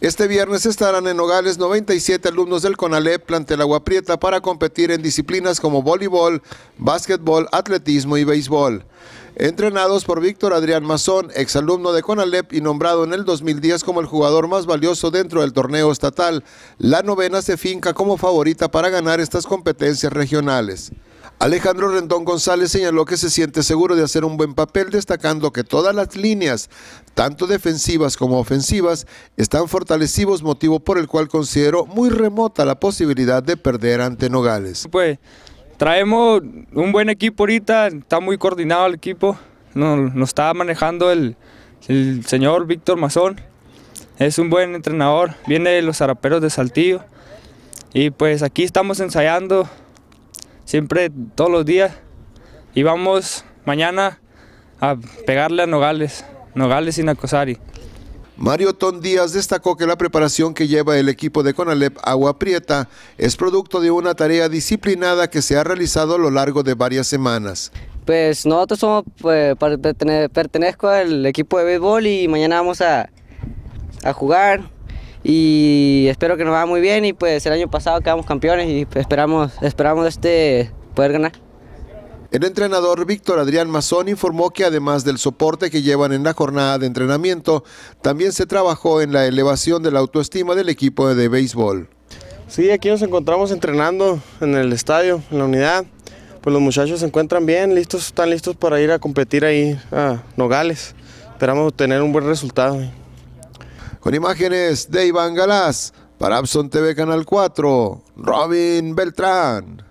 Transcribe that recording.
Este viernes estarán en Nogales 97 alumnos del CONALEP plantel Agua Prieta para competir en disciplinas como voleibol, básquetbol, atletismo y béisbol. Entrenados por Víctor Adrián Mazón, exalumno de CONALEP y nombrado en el 2010 como el jugador más valioso dentro del torneo estatal, la novena se finca como favorita para ganar estas competencias regionales. Alejandro Rendón González señaló que se siente seguro de hacer un buen papel, destacando que todas las líneas, tanto defensivas como ofensivas, están fortalecidos, motivo por el cual considero muy remota la posibilidad de perder ante Nogales. Pues traemos un buen equipo ahorita, está muy coordinado el equipo, nos, está manejando el, el señor Víctor Mazón, es un buen entrenador, viene de los zaraperos de Saltillo y pues aquí estamos ensayando siempre todos los días. Y vamos mañana a pegarle a Nogales, Nogales y Nacosari. Mario Ton Díaz destacó que la preparación que lleva el equipo de Conalep Agua Prieta es producto de una tarea disciplinada que se ha realizado a lo largo de varias semanas. Pues nosotros somos, pues, pertenezco al equipo de béisbol y mañana vamos a, a jugar, y espero que nos vaya muy bien y pues el año pasado quedamos campeones y pues, esperamos, esperamos este poder ganar. El entrenador Víctor Adrián Mazón informó que además del soporte que llevan en la jornada de entrenamiento, también se trabajó en la elevación de la autoestima del equipo de béisbol. Sí, aquí nos encontramos entrenando en el estadio, en la unidad. Pues los muchachos se encuentran bien, listos, están listos para ir a competir ahí a Nogales. Esperamos obtener un buen resultado. Con imágenes de Iván Galás, para Abson TV Canal 4, Robin Beltrán.